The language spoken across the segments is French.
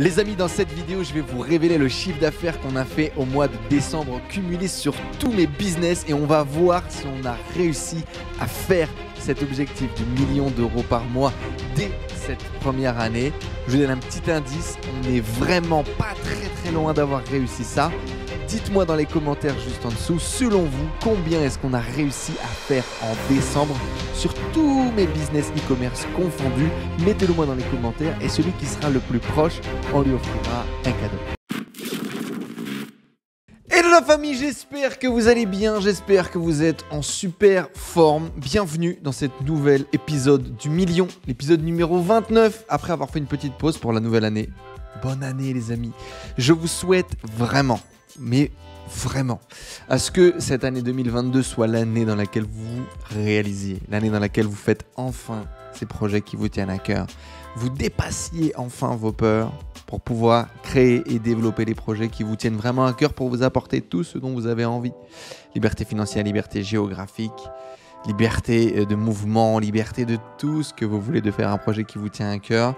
Les amis, dans cette vidéo, je vais vous révéler le chiffre d'affaires qu'on a fait au mois de décembre cumulé sur tous mes business et on va voir si on a réussi à faire cet objectif de million d'euros par mois dès cette première année. Je vous donne un petit indice, on n'est vraiment pas très très loin d'avoir réussi ça. Dites-moi dans les commentaires juste en dessous, selon vous, combien est-ce qu'on a réussi à faire en décembre sur tous mes business e-commerce confondus Mettez-le moi dans les commentaires et celui qui sera le plus proche, on lui offrira un cadeau la famille, j'espère que vous allez bien, j'espère que vous êtes en super forme. Bienvenue dans cette nouvel épisode du million, l'épisode numéro 29, après avoir fait une petite pause pour la nouvelle année. Bonne année les amis, je vous souhaite vraiment mais vraiment à ce que cette année 2022 soit l'année dans laquelle vous réalisez, l'année dans laquelle vous faites enfin ces projets qui vous tiennent à cœur. Vous dépassiez enfin vos peurs pour pouvoir créer et développer les projets qui vous tiennent vraiment à cœur pour vous apporter tout ce dont vous avez envie. Liberté financière, liberté géographique, liberté euh, de mouvement, liberté de tout ce que vous voulez de faire un projet qui vous tient à cœur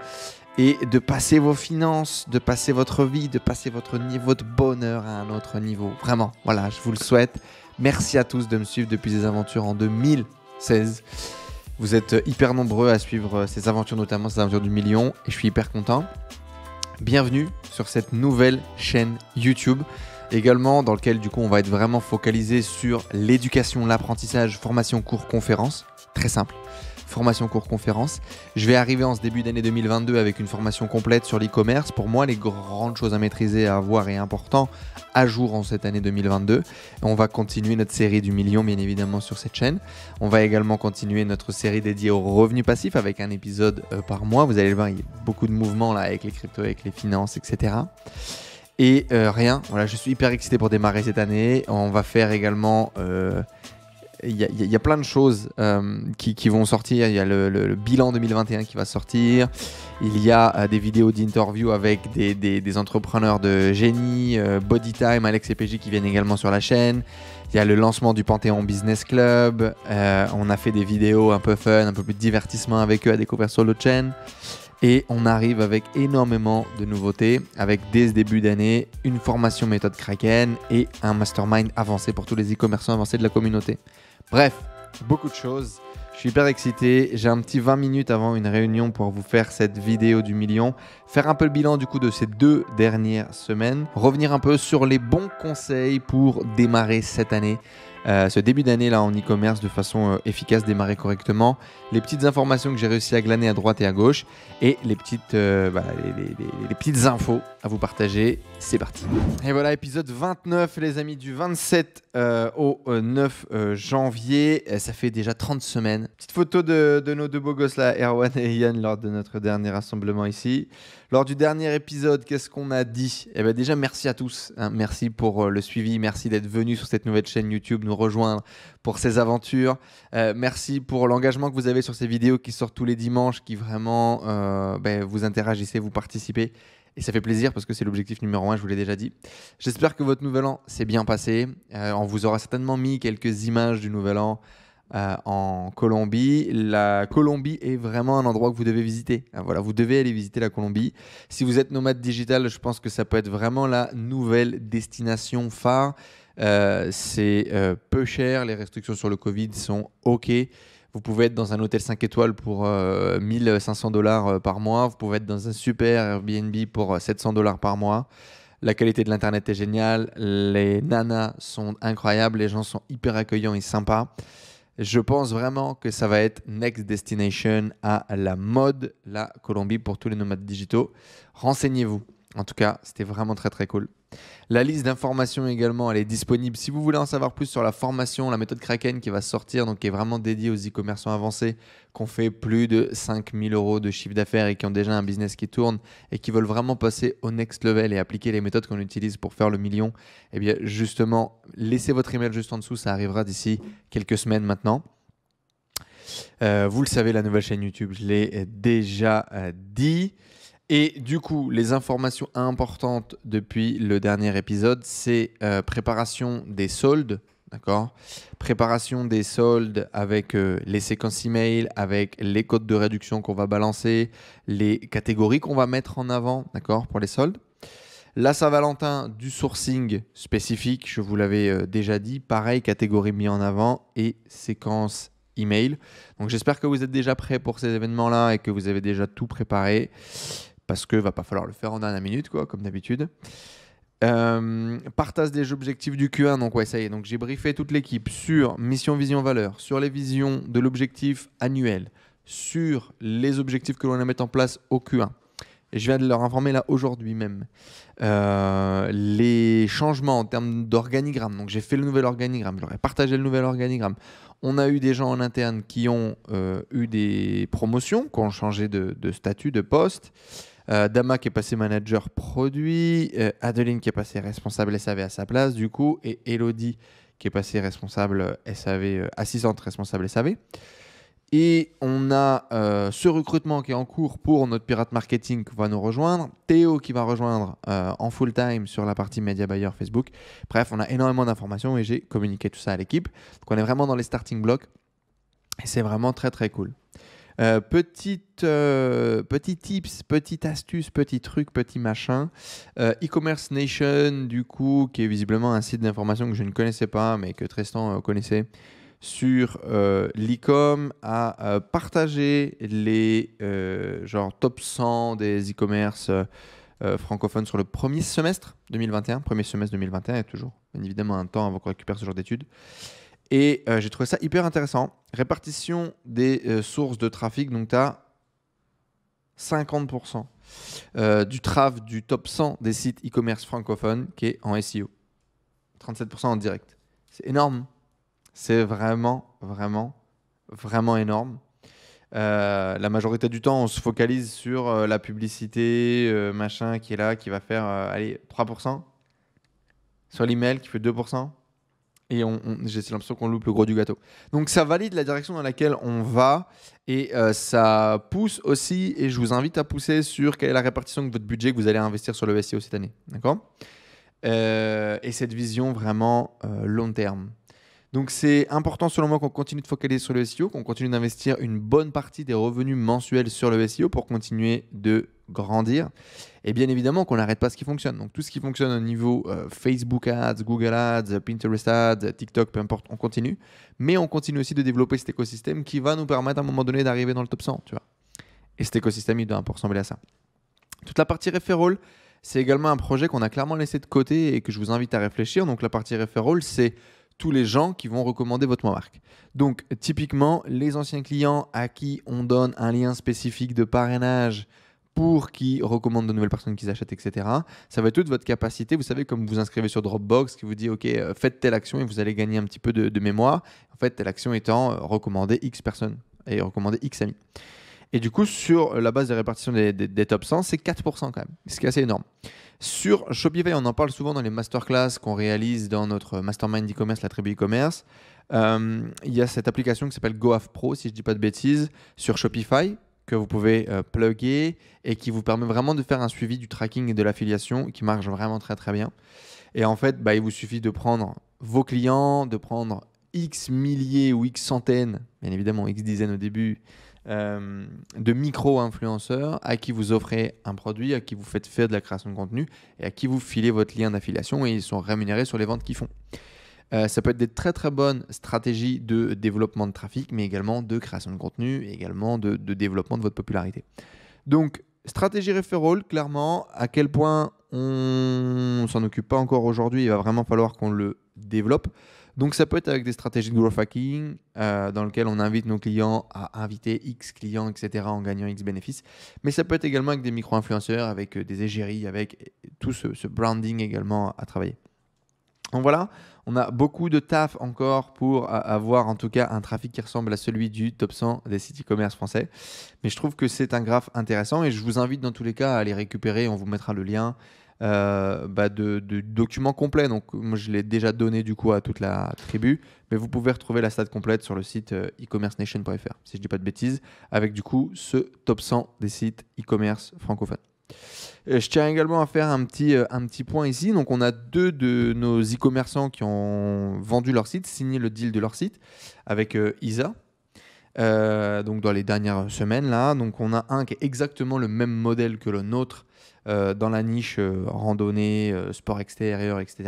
et de passer vos finances, de passer votre vie, de passer votre niveau de bonheur à un autre niveau. Vraiment, voilà, je vous le souhaite. Merci à tous de me suivre depuis des aventures en 2016. Vous êtes hyper nombreux à suivre euh, ces aventures, notamment ces aventures du million, et je suis hyper content. Bienvenue sur cette nouvelle chaîne YouTube également dans lequel du coup on va être vraiment focalisé sur l'éducation, l'apprentissage, formation, cours, conférences. Très simple formation cours conférence. Je vais arriver en ce début d'année 2022 avec une formation complète sur l'e-commerce. Pour moi, les grandes choses à maîtriser, à avoir et important à jour en cette année 2022. On va continuer notre série du million, bien évidemment, sur cette chaîne. On va également continuer notre série dédiée aux revenus passifs avec un épisode euh, par mois. Vous allez le voir, il y a beaucoup de mouvements là avec les cryptos, avec les finances, etc. Et euh, rien, voilà, je suis hyper excité pour démarrer cette année. On va faire également... Euh, il y, a plein de choses euh, qui, vont sortir. Il y a le, bilan 2021 qui va sortir. Il y a euh, des vidéos d'interview avec des, entrepreneurs de génie, euh, Bodytime, Alex et PJ qui viennent également sur la chaîne. Il y a le lancement du Panthéon Business Club. on a fait des vidéos un peu fun, un peu plus de divertissement avec eux à découvrir sur l'autre chaîne. Et on arrive avec énormément de nouveautés, avec dès ce début d'année, une formation méthode Kraken et un mastermind avancé pour tous les e-commerçants avancés de la communauté. Bref, beaucoup de choses. Je suis hyper excité. J'ai un petit 20 minutes avant une réunion pour vous faire cette vidéo du million, faire un peu le bilan du coup de ces deux dernières semaines, revenir un peu sur les bons conseils pour démarrer cette année euh, ce début d'année là en e-commerce de façon euh, efficace, démarrer correctement, les petites informations que j'ai réussi à glaner à droite et à gauche et les petites, euh, les, petites infos à vous partager. C'est parti. Et voilà, épisode 29 les amis, du 27 au 9 janvier. Ça fait déjà 30 semaines. Petite photo de, de nos deux beaux gosses là, Erwan et Yann, lors de notre dernier rassemblement ici. Lors du dernier épisode, qu'est-ce qu'on a dit Eh bien déjà, merci à tous. Hein. Merci pour le suivi, merci d'être venus sur cette nouvelle chaîne YouTube rejoindre pour ces aventures. Euh, merci pour l'engagement que vous avez sur ces vidéos qui sortent tous les dimanches, qui vraiment euh, ben, vous interagissez, vous participez. Et ça fait plaisir parce que c'est l'objectif numéro un, je vous l'ai déjà dit. J'espère que votre nouvel an s'est bien passé. Euh, on vous aura certainement mis quelques images du nouvel an. en Colombie. La Colombie est vraiment un endroit que vous devez visiter. Ah, voilà, vous devez aller visiter la Colombie. Si vous êtes nomade digital, je pense que ça peut être vraiment la nouvelle destination phare. Euh, c'est euh, peu cher, les restrictions sur le Covid sont OK. Vous pouvez être dans un hôtel 5 étoiles pour 1500 euh, dollars par mois, vous pouvez être dans un super Airbnb pour 700 dollars par mois. La qualité de l'Internet est géniale, les nanas sont incroyables, les gens sont hyper accueillants et sympas. Je pense vraiment que ça va être Next Destination à la mode, la Colombie pour tous les nomades digitaux. Renseignez-vous. En tout cas, c'était vraiment très très cool. La liste d'informations également, elle est disponible. Si vous voulez en savoir plus sur la formation, la méthode Kraken qui va sortir, donc qui est vraiment dédiée aux e-commerçants avancés, qu'on fait plus de 5000 euros de chiffre d'affaires et qui ont déjà un business qui tourne et qui veulent vraiment passer au next level et appliquer les méthodes qu'on utilise pour faire le million, eh bien justement, laissez votre email juste en dessous, ça arrivera d'ici quelques semaines maintenant. Euh, vous le savez, la nouvelle chaîne YouTube, je l'ai déjà euh, dit. Et du coup, les informations importantes depuis le dernier épisode, c'est euh, préparation des soldes, d'accord Préparation des soldes avec euh, les séquences email, avec les codes de réduction qu'on va balancer, les catégories qu'on va mettre en avant, d'accord, pour les soldes. La Saint-Valentin, du sourcing spécifique, je vous l'avais euh, déjà dit, pareil, catégorie mis en avant et séquence email. Donc j'espère que vous êtes déjà prêts pour ces événements-là et que vous avez déjà tout préparé parce que va pas falloir le faire en dernière minute, quoi, comme d'habitude. Euh, partage des objectifs du Q1. Donc, ouais, ça y est. Donc, j'ai briefé toute l'équipe sur mission, vision, valeur, sur les visions de l'objectif annuel, sur les objectifs que l'on a mettre en place au Q1. Et je viens de leur informer là aujourd'hui même. Euh, les changements en termes d'organigramme. Donc, j'ai fait le nouvel organigramme. J'aurais partagé le nouvel organigramme. On a eu des gens en interne qui ont euh, eu des promotions, qui ont changé de statut, de poste. Euh, Dama qui est passé manager produit, euh, Adeline qui est passée responsable SAV à sa place du coup, et Elodie qui est passée responsable euh, SAV, assistante responsable SAV. Et on a ce recrutement qui est en cours pour notre pirate marketing qui va nous rejoindre, Théo qui va rejoindre en full time sur la partie media buyer Facebook. Bref, on a énormément d'informations et j'ai communiqué tout ça à l'équipe. Donc on est vraiment dans les starting blocks et c'est vraiment très très cool. Euh, euh, petit tips, petite astuce, petit truc, petit machin. Euh, E-Commerce Nation, du coup, qui est visiblement un site d'information que je ne connaissais pas, mais que Tristan connaissait, sur l'e-com, a partagé les genre top 100 des e-commerce francophones sur le premier semestre 2021. Premier semestre 2021 est toujours, bien évidemment, un temps avant qu'on récupère ce genre d'études. Et euh, j'ai trouvé ça hyper intéressant. Répartition des euh, sources de trafic. Donc, tu as 50% du traf du top 100 des sites e-commerce francophones qui est en e SEO. 37% en direct. C'est énorme. C'est vraiment, vraiment, vraiment énorme. Euh, la majorité du temps, on se focalise sur la publicité, machin, qui est là, qui va faire allez, 3%. Sur l'email, qui fait 2% et j'ai l'impression qu'on loupe le gros du gâteau. Donc ça valide la direction dans laquelle on va et euh, ça pousse aussi, et je vous invite à pousser sur quelle est la répartition de votre budget que vous allez investir sur le SEO cette année. D'accord euh, Et cette vision vraiment euh, long terme. Donc c'est important selon moi qu'on continue de focaliser sur le SEO, qu'on continue d'investir une bonne partie des revenus mensuels sur le SEO pour continuer de grandir. Et bien évidemment qu'on n'arrête pas ce qui fonctionne. Donc tout ce qui fonctionne au niveau euh, Facebook Ads, Google Ads, Pinterest Ads, TikTok, peu importe, on continue. Mais on continue aussi de développer cet écosystème qui va nous permettre à un moment donné d'arriver dans le top 100, tu vois. Et cet écosystème, il doit ressembler à ça. Toute la partie referral, c'est également un projet qu'on a clairement laissé de côté et que je vous invite à réfléchir. Donc la partie referral, c'est tous les gens qui vont recommander votre marque. Donc typiquement, les anciens clients à qui on donne un lien spécifique de parrainage pour qu'ils recommandent de nouvelles personnes qu'ils achètent, etc. Ça va être toute votre capacité. Vous savez, comme vous inscrivez sur Dropbox, qui vous dit, OK, euh, faites telle action et vous allez gagner un petit peu de, mémoire. En fait, telle action étant euh, recommander X personnes et recommander X amis. Et du coup, sur la base de répartition des, des, top 100, c'est 4% quand même, ce qui est assez énorme. Sur Shopify, on en parle souvent dans les masterclass qu'on réalise dans notre mastermind e-commerce, la tribu e-commerce. Euh, il y a cette application qui s'appelle GoAF Pro, si je ne dis pas de bêtises, sur Shopify que vous pouvez euh, plugger et qui vous permet vraiment de faire un suivi du tracking et de l'affiliation qui marche vraiment très très bien. Et en fait, bah, il vous suffit de prendre vos clients, de prendre X milliers ou X centaines, bien évidemment X dizaines au début, euh, de micro-influenceurs à qui vous offrez un produit, à qui vous faites faire de la création de contenu et à qui vous filez votre lien d'affiliation et ils sont rémunérés sur les ventes qu'ils font. Euh, ça peut être des très très bonnes stratégies de développement de trafic, mais également de création de contenu et également de, développement de votre popularité. Donc, stratégie referral, clairement, à quel point on s'en occupe pas encore aujourd'hui, il va vraiment falloir qu'on le développe. Donc ça peut être avec des stratégies de growth hacking euh, dans lesquelles on invite nos clients à inviter X clients, etc. en gagnant X bénéfices. Mais ça peut être également avec des micro-influenceurs, avec euh, des égéries, avec tout ce, branding également à travailler. Donc voilà, on a beaucoup de taf encore pour avoir en tout cas un trafic qui ressemble à celui du top 100 des sites e-commerce français. Mais je trouve que c'est un graphe intéressant et je vous invite dans tous les cas à les récupérer. On vous mettra le lien euh, bah, de, documents complets Donc, moi, je l'ai déjà donné du coup à toute la tribu, mais vous pouvez retrouver la stat complète sur le site e euh, commerce nation.fr si je dis pas de bêtises, avec du coup ce top 100 des sites e-commerce francophones. Euh, je tiens également à faire un petit, un petit point ici. Donc, on a deux de nos e-commerçants qui ont vendu leur site, signé le deal de leur site avec ISA, euh, donc dans les dernières semaines là. Donc on a un qui est exactement le même modèle que le nôtre euh, dans la niche euh, randonnée, sport extérieur, etc.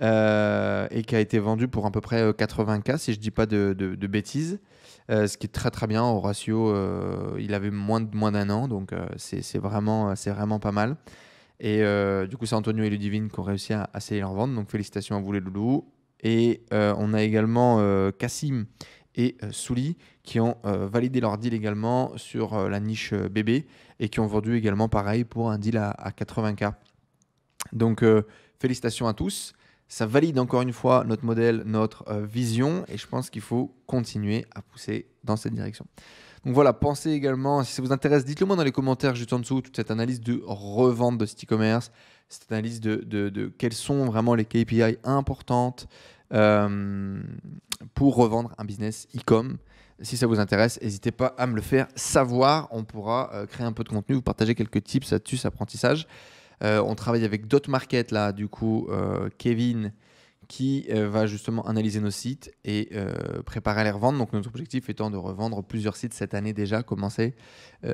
et qui a été vendu pour à peu près 80K si je ne dis pas de, bêtises. ce qui est très très bien au ratio, il avait moins moins d'un an, donc c'est vraiment, vraiment pas mal. Et du coup, c'est Antonio et Ludivine qui ont réussi à, à leur vente donc félicitations à vous les loulous. Et on a également Cassim et euh, Souli qui ont euh, validé leur deal également sur euh, la niche bébé et qui ont vendu également pareil pour un deal à, à 80K. Donc félicitations à tous. Ça valide encore une fois notre modèle, notre vision et je pense qu'il faut continuer à pousser dans cette direction. Donc voilà, pensez également, si ça vous intéresse, dites-le moi dans les commentaires juste en dessous, toute cette analyse de revente de cet e-commerce, cette analyse de, de, de, quelles sont vraiment les KPI importantes, euh, pour revendre un business e-com. Si ça vous intéresse, n'hésitez pas à me le faire savoir. On pourra euh, créer un peu de contenu, vous partager quelques tips astuces, apprentissage. Euh, on travaille avec d'autres markets là, du coup, Kevin qui va justement analyser nos sites et préparer à les revendre. Donc notre objectif étant de revendre plusieurs sites cette année déjà, commencer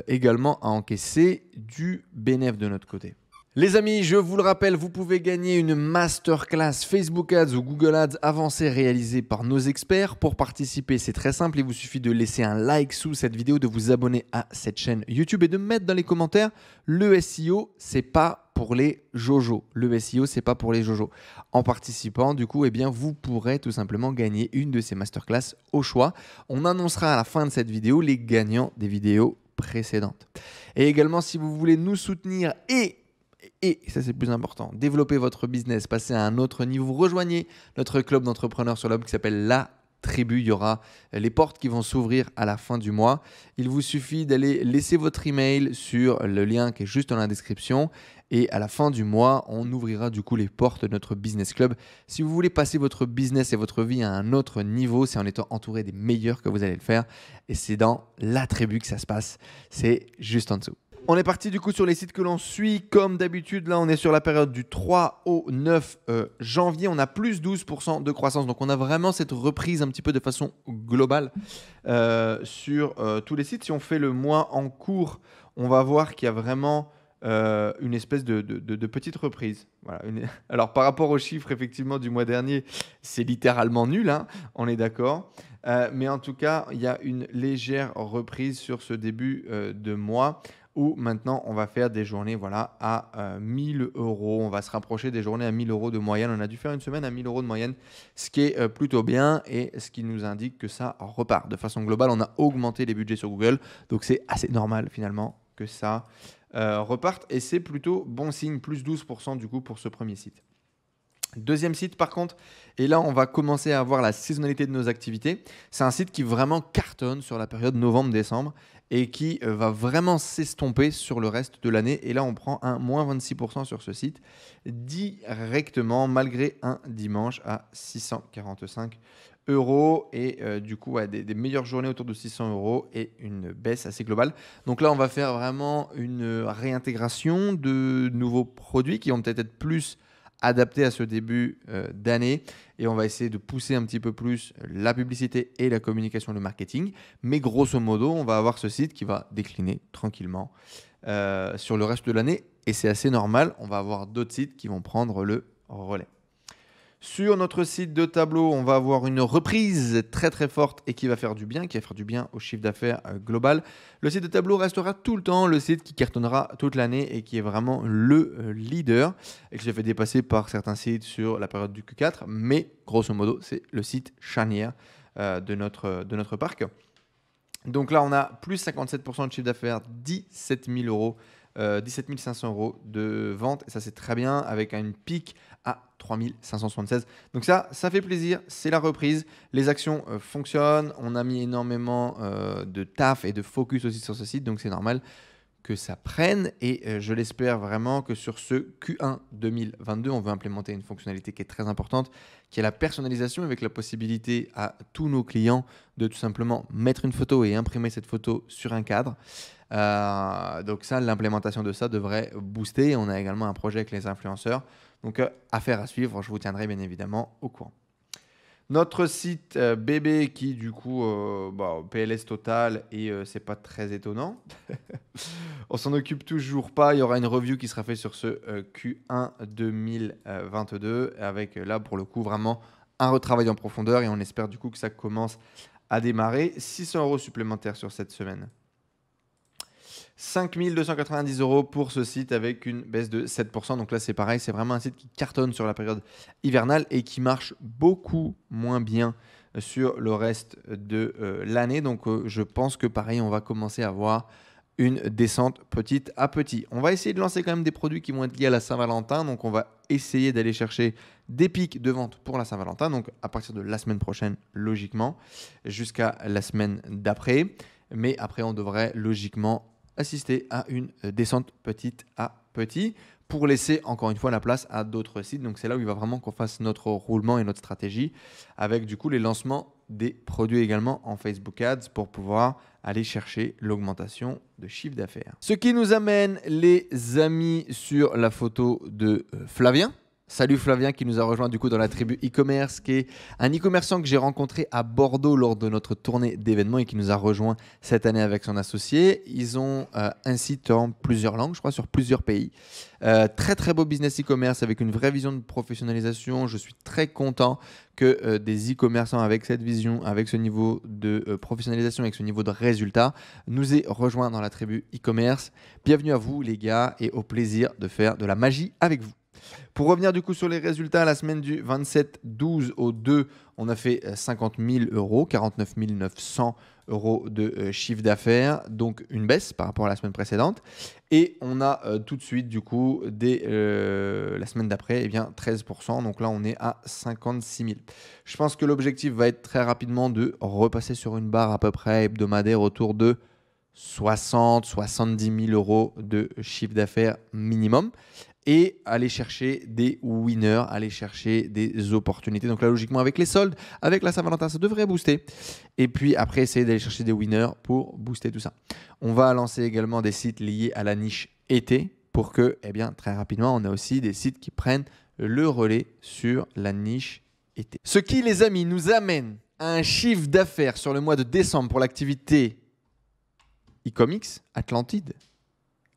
également à encaisser du bénéfice de notre côté. Les amis, je vous le rappelle, vous pouvez gagner une masterclass Facebook Ads ou Google Ads avancée réalisée par nos experts. Pour participer, c'est très simple, il vous suffit de laisser un like sous cette vidéo, de vous abonner à cette chaîne YouTube et de mettre dans les commentaires le SEO, c'est pas pour les jojo. Le SEO, c'est pas pour les jojo. En participant, du coup, eh bien, vous pourrez tout simplement gagner une de ces masterclass au choix. On annoncera à la fin de cette vidéo les gagnants des vidéos précédentes. Et également, si vous voulez nous soutenir et et ça c'est plus important, développer votre business, passer à un autre niveau, rejoignez notre club d'entrepreneurs sur l'homme qui s'appelle La Tribu. Il y aura euh, les portes qui vont s'ouvrir à la fin du mois. Il vous suffit d'aller laisser votre email sur le lien qui est juste dans la description et à la fin du mois, on ouvrira du coup les portes de notre business club. Si vous voulez passer votre business et votre vie à un autre niveau, c'est en étant entouré des meilleurs que vous allez le faire et c'est dans La Tribu que ça se passe. C'est juste en dessous. On est parti du coup sur les sites que l'on suit. Comme d'habitude, là, on est sur la période du 3 au 9 euh, janvier. On a plus 12% de croissance. Donc, on a vraiment cette reprise un petit peu de façon globale euh, sur euh, tous les sites. Si on fait le mois en cours, on va voir qu'il y a vraiment une espèce de, petite reprise. Alors par rapport aux chiffres effectivement du mois dernier, c'est littéralement nul, hein, on est d'accord. mais en tout cas, il y a une légère reprise sur ce début de mois où maintenant on va faire des journées voilà, à 1000 euh, euros. On va se rapprocher des journées à 1000 euros de moyenne. On a dû faire une semaine à 1000 euros de moyenne, ce qui est euh, plutôt bien et ce qui nous indique que ça repart. De façon globale, on a augmenté les budgets sur Google, donc c'est assez normal finalement que ça euh, reparte et c'est plutôt bon signe, plus 12% du coup pour ce premier site. Deuxième site par contre, et là on va commencer à voir la saisonnalité de nos activités, c'est un site qui vraiment cartonne sur la période novembre-décembre et qui euh, va vraiment s'estomper sur le reste de l'année. Et là, on prend un moins 26% sur ce site directement, malgré un dimanche à 645 euros et euh, du coup des, des, meilleures journées autour de 600 euros et une baisse assez globale. Donc là, on va faire vraiment une réintégration de nouveaux produits qui vont peut-être être plus adapté à ce début euh, d'année et on va essayer de pousser un petit peu plus la publicité et la communication, le marketing. Mais grosso modo, on va avoir ce site qui va décliner tranquillement euh, sur le reste de l'année et c'est assez normal. On va avoir d'autres sites qui vont prendre le relais. Sur notre site de tableau, on va avoir une reprise très très forte et qui va faire du bien, qui va faire du bien au chiffre d'affaires euh, global. Le site de tableau restera tout le temps le site qui cartonnera toute l'année et qui est vraiment le euh, leader et qui se fait dépasser par certains sites sur la période du Q4, mais grosso modo, c'est le site charnière euh, de, notre, de notre parc. Donc là, on a plus 57% de chiffre d'affaires, 17 euros. 500 euros de vente. Et ça, c'est très bien avec une pic à 3576. Donc ça, ça fait plaisir, c'est la reprise, les actions euh, fonctionnent, on a mis énormément euh, de taf et de focus aussi sur ce site, donc c'est normal que ça prenne et euh, je l'espère vraiment que sur ce Q1 2022, on veut implémenter une fonctionnalité qui est très importante, qui est la personnalisation avec la possibilité à tous nos clients de tout simplement mettre une photo et imprimer cette photo sur un cadre. Euh, donc ça, l'implémentation de ça devrait booster. On a également un projet avec les influenceurs. Donc euh, affaire à suivre, je vous tiendrai bien évidemment au courant. Notre site BB euh, bébé qui du coup bah, PLS total et c'est pas très étonnant. On s'en occupe toujours pas. Il y aura une review qui sera faite sur ce Q1 2022 avec là pour le coup vraiment un retravail en profondeur et on espère du coup que ça commence à démarrer. 600 euros supplémentaires sur cette semaine. 5290 euros pour ce site avec une baisse de 7%. Donc là, c'est pareil, c'est vraiment un site qui cartonne sur la période hivernale et qui marche beaucoup moins bien sur le reste de euh, l'année. Donc euh, je pense que pareil, on va commencer à voir une descente petit à petit. On va essayer de lancer quand même des produits qui vont être liés à la Saint-Valentin. Donc on va essayer d'aller chercher des pics de vente pour la Saint-Valentin. Donc à partir de la semaine prochaine, logiquement, jusqu'à la semaine d'après. Mais après, on devrait logiquement assister à une euh, descente petite à petit pour laisser encore une fois la place à d'autres sites. Donc c'est là où il va vraiment qu'on fasse notre roulement et notre stratégie avec du coup les lancements des produits également en Facebook Ads pour pouvoir aller chercher l'augmentation de chiffre d'affaires. Ce qui nous amène les amis sur la photo de euh, Flavien Salut Flavien qui nous a rejoint du coup dans la tribu e-commerce, qui est un e-commerçant que j'ai rencontré à Bordeaux lors de notre tournée d'événements et qui nous a rejoint cette année avec son associé. Ils ont euh, un site en plusieurs langues, je crois, sur plusieurs pays. Euh, très très beau business e-commerce avec une vraie vision de professionnalisation. Je suis très content que euh, des e-commerçants avec cette vision, avec ce niveau de professionnalisation, avec ce niveau de résultat, nous aient rejoint dans la tribu e-commerce. Bienvenue à vous les gars et au plaisir de faire de la magie avec vous. Pour revenir du coup sur les résultats, la semaine du 27-12 au 2, on a fait 50 euh, 000 euros, 49 900 euros de euh, chiffre d'affaires, donc une baisse par rapport à la semaine précédente. Et on a euh, tout de suite, du coup, la semaine d'après, eh bien 13%. Donc là, on est à 56 000. Je pense que l'objectif va être très rapidement de repasser sur une barre à peu près hebdomadaire autour de 60, 70 000 euros de chiffre d'affaires minimum et aller chercher des winners, aller chercher des opportunités. Donc là, logiquement, avec les soldes, avec la Saint-Valentin, ça devrait booster. Et puis après, essayer d'aller chercher des winners pour booster tout ça. On va lancer également des sites liés à la niche été pour que, eh bien, très rapidement, on a aussi des sites qui prennent le relais sur la niche été. Ce qui, les amis, nous amène à un chiffre d'affaires sur le mois de décembre pour l'activité e-comics Atlantide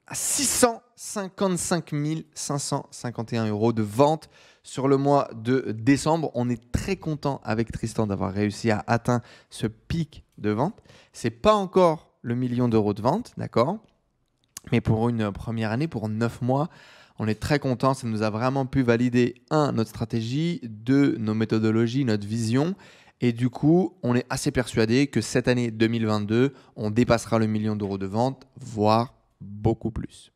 à 600 55 551 euros de vente sur le mois de décembre. On est très content avec Tristan d'avoir réussi à atteindre ce pic de vente. C'est pas encore le million d'euros de vente, d'accord Mais pour une première année, pour 9 mois, on est très content. Ça nous a vraiment pu valider, un, notre stratégie, deux, nos méthodologies, notre vision. Et du coup, on est assez persuadé que cette année 2022, on dépassera le million d'euros de vente, voire beaucoup plus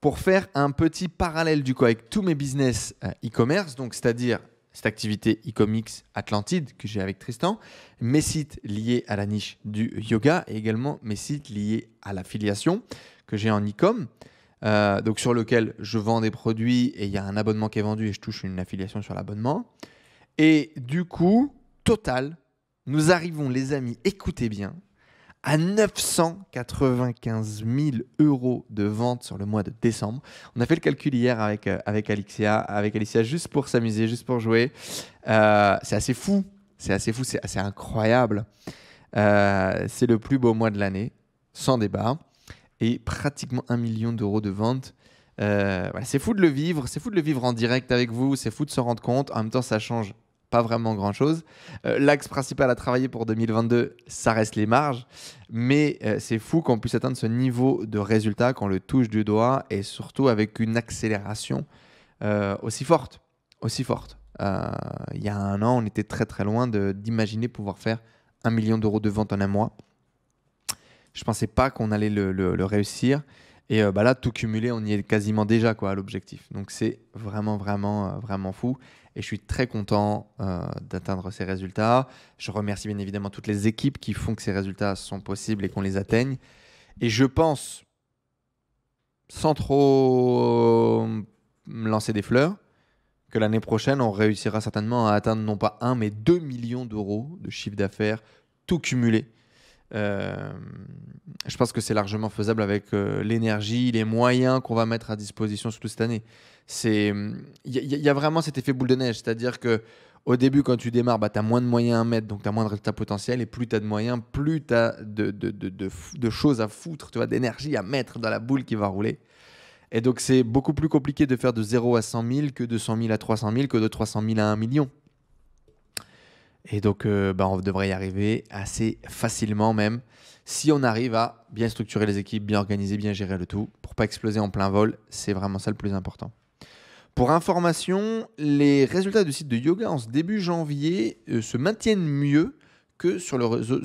pour faire un petit parallèle du coup avec tous mes business euh, e-commerce, donc c'est-à-dire cette activité e-comics Atlantide que j'ai avec Tristan, mes sites liés à la niche du yoga et également mes sites liés à l'affiliation que j'ai en e-com. Euh, donc sur lequel je vends des produits et il y a un abonnement qui est vendu et je touche une affiliation sur l'abonnement. Et du coup, total, nous arrivons les amis, écoutez bien, à 995 000 euros de vente sur le mois de décembre. On a fait le calcul hier avec, euh, avec, Alexia, avec Alicia juste pour s'amuser, juste pour jouer. Euh, c'est assez fou, c'est assez fou, c'est assez incroyable. Euh, c'est le plus beau mois de l'année, sans débat, et pratiquement un million d'euros de vente. c'est fou de le vivre, c'est fou de le vivre en direct avec vous, c'est fou de se rendre compte. En même temps, ça change pas vraiment grand-chose. Euh, l'axe principal à travailler pour 2022, ça reste les marges, mais euh, c'est fou qu'on puisse atteindre ce niveau de résultat qu'on le touche du doigt et surtout avec une accélération euh, aussi forte, aussi forte. il y a un an, on était très très loin d'imaginer pouvoir faire un million d'euros de vente en un mois. Je ne pensais pas qu'on allait le, réussir. Et bah là, tout cumulé, on y est quasiment déjà quoi, à l'objectif. Donc c'est vraiment, vraiment, vraiment fou et je suis très content euh, d'atteindre ces résultats. Je remercie bien évidemment toutes les équipes qui font que ces résultats sont possibles et qu'on les atteigne. Et je pense, sans trop euh, me lancer des fleurs, que l'année prochaine, on réussira certainement à atteindre non pas 1, mais 2 millions d'euros de chiffre d'affaires, tout cumulé. Euh, je pense que c'est largement faisable avec euh, l'énergie, les moyens qu'on va mettre à disposition surtout cette année. C'est il y, a vraiment cet effet boule de neige, c'est-à-dire que au début quand tu démarres, bah, tu as moins de moyens à mettre, donc tu as moins de résultats potentiels et plus tu as de moyens, plus tu as de, de, de, de, choses à foutre, tu vois, d'énergie à mettre dans la boule qui va rouler. Et donc c'est beaucoup plus compliqué de faire de 0 à 100 000 que de 100 000 à 300 000 que de 300 000 à 1 million. Et donc, euh, bah, on devrait y arriver assez facilement même, si on arrive à bien structurer les équipes, bien organiser, bien gérer le tout, pour pas exploser en plein vol. C'est vraiment ça le plus important. Pour information, les résultats du site de yoga en ce début janvier euh, se maintiennent mieux que sur, que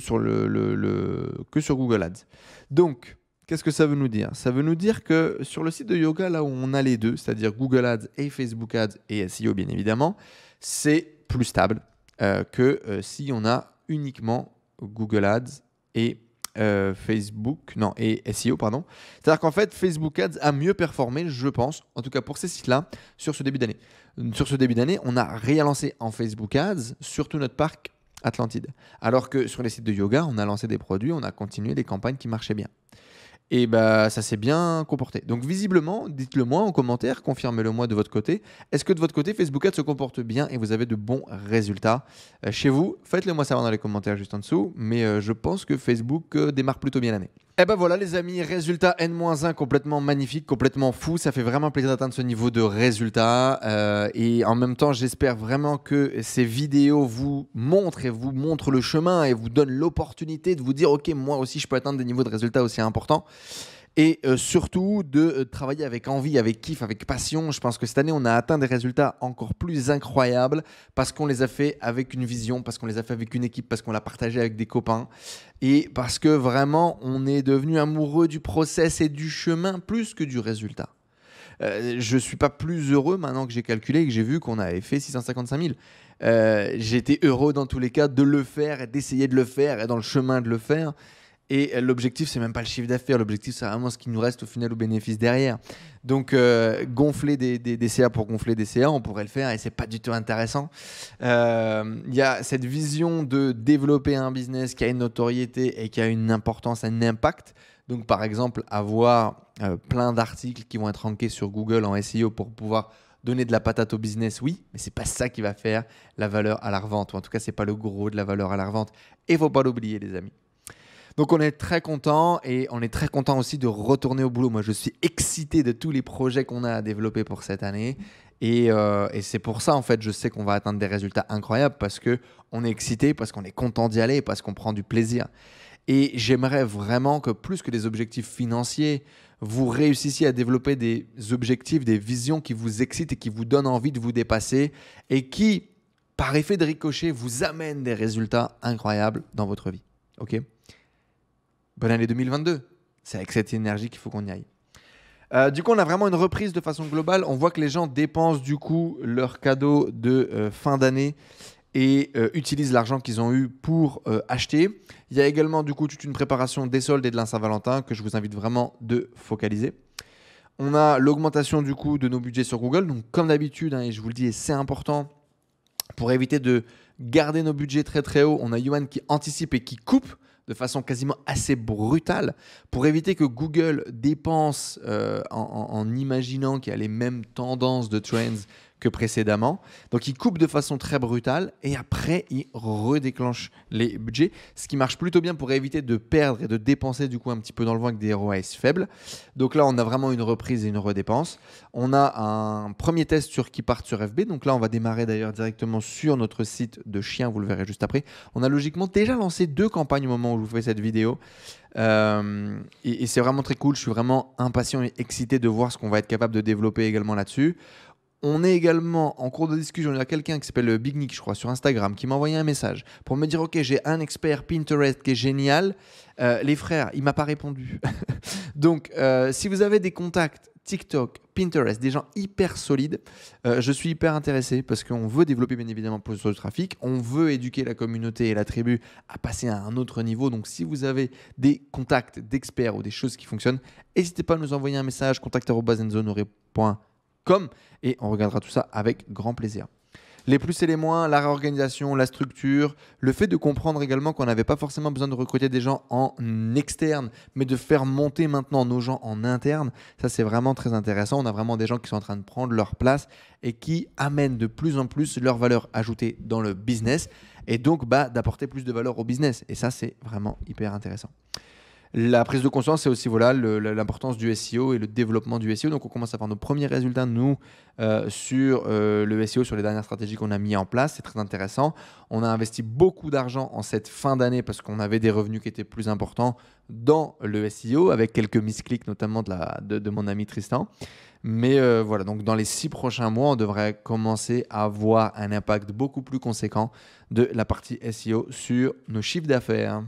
sur Google Ads. Donc, qu'est-ce que ça veut nous dire Ça veut nous dire que sur le site de yoga, là où on a les deux, c'est-à-dire Google Ads et Facebook Ads et SEO bien évidemment, c'est plus stable, euh, que euh, si on a uniquement Google Ads et euh, Facebook, non, et SEO, pardon. C'est-à-dire qu'en fait, Facebook Ads a mieux performé, je pense, en tout cas pour ces sites-là, sur ce début d'année. Sur ce début d'année, on a lancé en Facebook Ads, surtout notre parc Atlantide. Alors que sur les sites de yoga, on a lancé des produits, on a continué des campagnes qui marchaient bien et bah, ça s'est bien comporté. Donc visiblement, dites-le moi en commentaire, confirmez-le moi de votre côté. Est-ce que de votre côté, Facebook Ads se comporte bien et vous avez de bons résultats euh, chez vous Faites-le moi savoir dans les commentaires juste en dessous, mais euh, je pense que Facebook euh, démarre plutôt bien l'année. Et eh ben voilà les amis, résultat N-1 complètement magnifique, complètement fou. Ça fait vraiment plaisir d'atteindre ce niveau de résultat. Euh, et en même temps, j'espère vraiment que ces vidéos vous montrent et vous montrent le chemin et vous donnent l'opportunité de vous dire, ok, moi aussi je peux atteindre des niveaux de résultats aussi importants et euh, surtout de euh, travailler avec envie, avec kiff, avec passion. Je pense que cette année, on a atteint des résultats encore plus incroyables parce qu'on les a fait avec une vision, parce qu'on les a fait avec une équipe, parce qu'on l'a partagé avec des copains et parce que vraiment, on est devenu amoureux du process et du chemin plus que du résultat. Euh, je ne suis pas plus heureux maintenant que j'ai calculé et que j'ai vu qu'on avait fait 655 000. J'étais heureux dans tous les cas de le faire et d'essayer de le faire et dans le chemin de le faire. Et l'objectif, c'est même pas le chiffre d'affaires. L'objectif, c'est vraiment ce qui nous reste au final au bénéfice derrière. Donc, euh, gonfler des, CA pour gonfler des CA, on pourrait le faire et c'est pas du tout intéressant. Euh, il y a cette vision de développer un business qui a une notoriété et qui a une importance, un impact. Donc, par exemple, avoir euh, plein d'articles qui vont être rankés sur Google en SEO pour pouvoir donner de la patate au business, oui, mais c'est pas ça qui va faire la valeur à la revente. Ou en tout cas, c'est pas le gros de la valeur à la revente. Et faut pas l'oublier, les amis. Donc on est très content et on est très content aussi de retourner au boulot. Moi, je suis excité de tous les projets qu'on a à développer pour cette année. Euh, et, c'est pour ça, en fait, je sais qu'on va atteindre des résultats incroyables parce que on est excité, parce qu'on est content d'y aller, parce qu'on prend du plaisir. Et j'aimerais vraiment que plus que des objectifs financiers, vous réussissiez à développer des objectifs, des visions qui vous excitent et qui vous donnent envie de vous dépasser et qui, par effet de ricochet, vous amènent des résultats incroyables dans votre vie. OK bonne année 2022. C'est avec cette énergie qu'il faut qu'on y aille. Euh, du coup, on a vraiment une reprise de façon globale. On voit que les gens dépensent du coup leurs cadeaux de euh, fin d'année et euh, utilisent l'argent qu'ils ont eu pour acheter. Il y a également du coup toute une préparation des soldes et de la valentin que je vous invite vraiment de focaliser. On a l'augmentation du coût de nos budgets sur Google. Donc comme d'habitude, hein, et je vous le dis, c'est important pour éviter de garder nos budgets très très haut. On a Yuan qui anticipe et qui coupe de façon quasiment assez brutale pour éviter que Google dépense euh, en, imaginant qu'il y a les mêmes tendances de trends que précédemment. Donc il coupe de façon très brutale et après il redéclenche les budgets, ce qui marche plutôt bien pour éviter de perdre et de dépenser du coup un petit peu dans le vent avec des ROAS faibles. Donc là on a vraiment une reprise et une redépense. On a un premier test sur qui part sur FB. Donc là on va démarrer d'ailleurs directement sur notre site de chien, vous le verrez juste après. On a logiquement déjà lancé deux campagnes au moment où je vous fais cette vidéo. Euh, et, et c'est vraiment très cool. Je suis vraiment impatient et excité de voir ce qu'on va être capable de développer également là-dessus. On est également en cours de discussion. Il y a quelqu'un qui s'appelle euh, Big Nick, je crois, sur Instagram, qui m'a envoyé un message pour me dire Ok, j'ai un expert Pinterest qui est génial. Euh, les frères, il m'a pas répondu. Donc, euh, si vous avez des contacts TikTok, Pinterest, des gens hyper solides. je suis hyper intéressé parce qu'on veut développer bien évidemment plus de trafic, on veut éduquer la communauté et la tribu à passer à un autre niveau. Donc si vous avez des contacts d'experts ou des choses qui fonctionnent, n'hésitez pas à nous envoyer un message contact@zenzonore.com comme Et on regardera tout ça avec grand plaisir les plus et les moins, la réorganisation, la structure, le fait de comprendre également qu'on n'avait pas forcément besoin de recruter des gens en externe, mais de faire monter maintenant nos gens en interne, ça c'est vraiment très intéressant. On a vraiment des gens qui sont en train de prendre leur place et qui amènent de plus en plus leur valeur ajoutée dans le business et donc bah, d'apporter plus de valeur au business. Et ça c'est vraiment hyper intéressant. La prise de conscience, c'est aussi voilà l'importance du SEO et le développement du SEO. Donc on commence à voir nos premiers résultats, nous, euh, sur euh, le SEO, sur les dernières stratégies qu'on a mises en place. C'est très intéressant. On a investi beaucoup d'argent en cette fin d'année parce qu'on avait des revenus qui étaient plus importants dans le SEO, avec quelques misclics notamment de, la, de, mon ami Tristan. Mais euh, voilà, donc dans les six prochains mois, on devrait commencer à voir un impact beaucoup plus conséquent de la partie SEO sur nos chiffres d'affaires.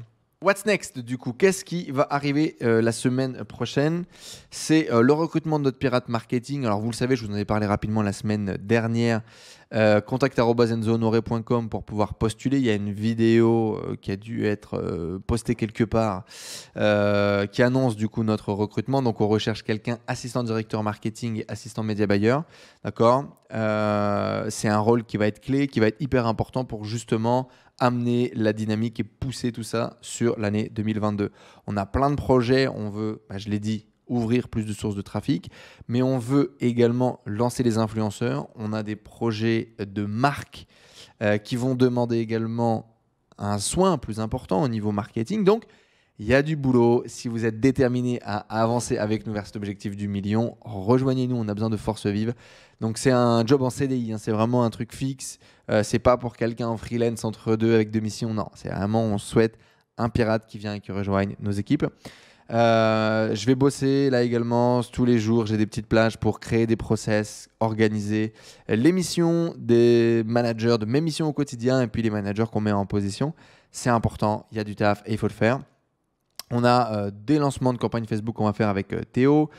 What's next du coup Qu'est-ce qui va arriver euh, la semaine prochaine C'est euh, le recrutement de notre pirate marketing. Alors vous le savez, je vous en ai parlé rapidement la semaine dernière. Euh, pour pouvoir postuler. Il y a une vidéo euh, qui a dû être postée quelque part qui annonce du coup notre recrutement. Donc on recherche quelqu'un assistant directeur marketing et assistant média buyer. D'accord C'est un rôle qui va être clé, qui va être hyper important pour justement amener la dynamique et pousser tout ça sur l'année 2022. On a plein de projets, on veut, bah, je l'ai dit, ouvrir plus de sources de trafic, mais on veut également lancer les influenceurs. On a des projets de marque euh, qui vont demander également un soin plus important au niveau marketing. Donc, il y a du boulot. Si vous êtes déterminé à avancer avec nous vers cet objectif du million, rejoignez-nous. On a besoin de force vive. Donc, c'est un job en CDI. Hein. C'est vraiment un truc fixe. Euh, c'est pas pour quelqu'un en freelance entre deux avec deux missions. Non, c'est vraiment, on souhaite un pirate qui vient et qui rejoigne nos équipes. Euh, je vais bosser là également tous les jours. J'ai des petites plages pour créer des process, organiser les missions des managers, de mes missions au quotidien et puis les managers qu'on met en position. C'est important, il y a du taf et il faut le faire. On a euh, des lancements de campagne Facebook qu'on va faire avec euh, Théo.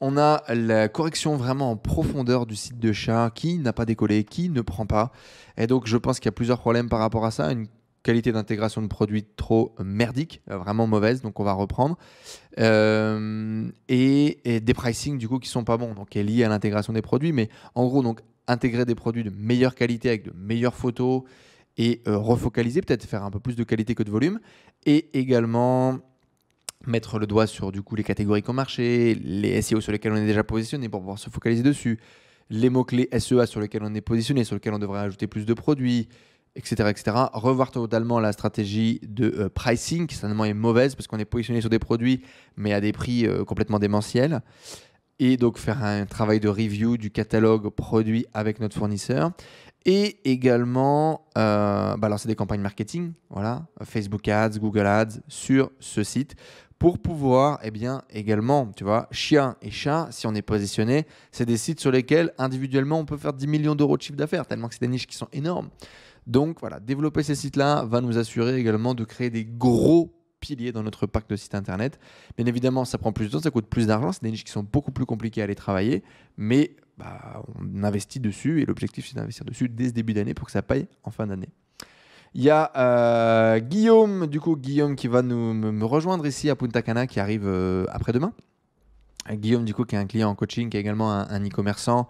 On a la correction vraiment en profondeur du site de chat qui n'a pas décollé, qui ne prend pas. Et donc, je pense qu'il y a plusieurs problèmes par rapport à ça. Une qualité d'intégration de produits trop merdique, euh, vraiment mauvaise, donc on va reprendre. et, des pricing du coup qui sont pas bons, donc qui est lié à l'intégration des produits. Mais en gros, donc intégrer des produits de meilleure qualité avec de meilleures photos et refocaliser, peut-être faire un peu plus de qualité que de volume. Et également mettre le doigt sur du coup les catégories qu'on marché, les SEO sur lesquels on est déjà positionné pour pouvoir se focaliser dessus, les mots-clés SEA sur lesquels on est positionné, sur lesquels on devrait ajouter plus de produits, etc. etc. Revoir totalement la stratégie de euh, pricing qui certainement est mauvaise parce qu'on est positionné sur des produits mais à des prix euh, complètement démentiels. Et donc faire un travail de review du catalogue produit avec notre fournisseur. Et également euh, balancer des campagnes marketing, voilà, Facebook Ads, Google Ads sur ce site pour pouvoir, eh bien, également, tu vois, chien et chat, si on est positionné, c'est des sites sur lesquels individuellement on peut faire 10 millions d'euros de chiffre d'affaires, tellement que c'est des niches qui sont énormes. Donc voilà, développer ces sites-là va nous assurer également de créer des gros piliers dans notre pack de sites internet. Bien évidemment, ça prend plus de temps, ça coûte plus d'argent, c'est des niches qui sont beaucoup plus compliquées à aller travailler, mais bah, on investit dessus et l'objectif c'est d'investir dessus dès ce début d'année pour que ça paye en fin d'année. Il y a euh, Guillaume, du coup, Guillaume qui va nous, me, rejoindre ici à Punta Cana qui arrive euh, après-demain. Guillaume, du coup, qui est un client en coaching, qui est également un e-commerçant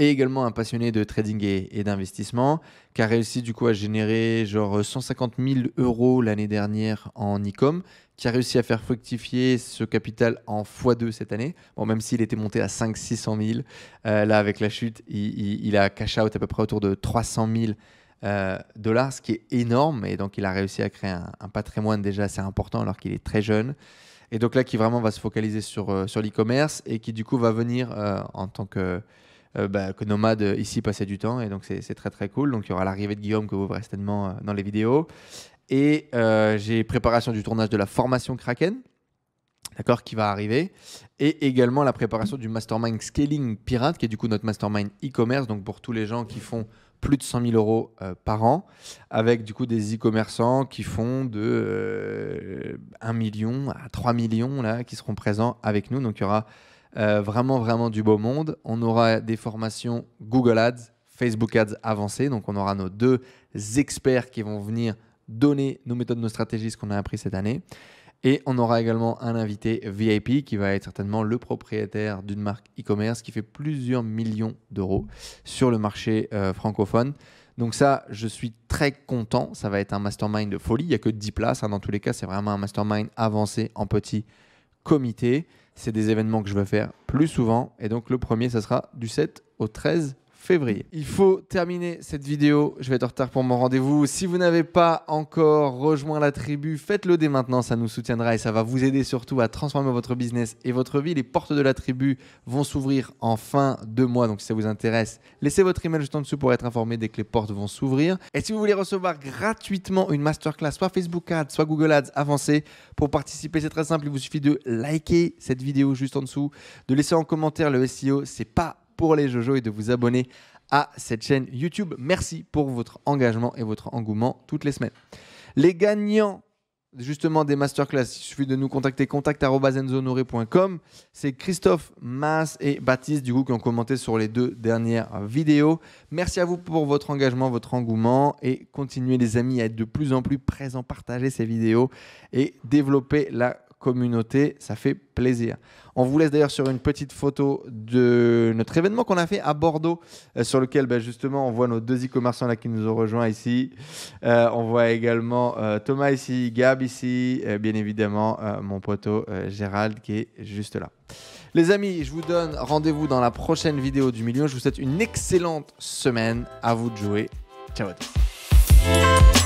et également un passionné de trading et, d'investissement, qui a réussi du coup à générer genre 150 000 euros l'année dernière en e-com, qui a réussi à faire fructifier ce capital en x2 cette année. même s'il était monté à 5 600 000, là avec la chute, il, a cash out à peu près autour de 300 000 euh, dollars, ce qui est énorme. Et donc, il a réussi à créer un, patrimoine déjà assez important alors qu'il est très jeune. Et donc là, qui vraiment va se focaliser sur, euh, sur l'e-commerce et qui du coup va venir euh, en tant que, bah, que, nomade ici passer du temps. Et donc, c'est très très cool. Donc, il y aura l'arrivée de Guillaume que vous verrez certainement dans les vidéos. Et j'ai préparation du tournage de la formation Kraken d'accord, qui va arriver, et également la préparation du mastermind scaling pirate, qui est du coup notre mastermind e-commerce, donc pour tous les gens qui font plus de 100 000 euros euh, par an, avec du coup des e-commerçants qui font de 1 euh, million à 3 millions là, qui seront présents avec nous. Donc il y aura euh, vraiment, vraiment du beau monde. On aura des formations Google Ads, Facebook Ads avancées. Donc on aura nos deux experts qui vont venir donner nos méthodes, nos stratégies, ce qu'on a appris cette année. Et on aura également un invité VIP qui va être certainement le propriétaire d'une marque e-commerce qui fait plusieurs millions d'euros sur le marché euh, francophone. Donc ça, je suis très content. Ça va être un mastermind de folie. Il n'y a que 10 places. Hein. Dans tous les cas, c'est vraiment un mastermind avancé en petit comité. C'est des événements que je veux faire plus souvent. Et donc le premier, ça sera du 7 au 13 février. Il faut terminer cette vidéo. Je vais être en retard pour mon rendez-vous. Si vous n'avez pas encore rejoint la tribu, faites-le dès maintenant. Ça nous soutiendra et ça va vous aider surtout à transformer votre business et votre vie. Les portes de la tribu vont s'ouvrir en fin de mois. Donc si ça vous intéresse, laissez votre email juste en dessous pour être informé dès que les portes vont s'ouvrir. Et si vous voulez recevoir gratuitement une masterclass, soit Facebook Ads, soit Google Ads avancée, pour participer, c'est très simple. Il vous suffit de liker cette vidéo juste en dessous, de laisser en commentaire le SEO. C'est pas pour les Jojo et de vous abonner à cette chaîne YouTube. Merci pour votre engagement et votre engouement toutes les semaines. Les gagnants justement des masterclass, il suffit de nous contacter contact@zenzonoré.com. C'est Christophe Mass et Baptiste du coup qui ont commenté sur les deux dernières vidéos. Merci à vous pour votre engagement, votre engouement et continuez les amis à être de plus en plus présents, partager ces vidéos et développer la communauté. Ça fait plaisir. On vous laisse d'ailleurs sur une petite photo de notre événement qu'on a fait à Bordeaux, euh, sur lequel bah, justement on voit nos deux e-commerçants là qui nous ont rejoints ici. Euh, on voit également euh, Thomas ici, Gab ici, bien évidemment mon poteau Gérald qui est juste là. Les amis, je vous donne rendez-vous dans la prochaine vidéo du million. Je vous souhaite une excellente semaine. À vous de jouer. Ciao à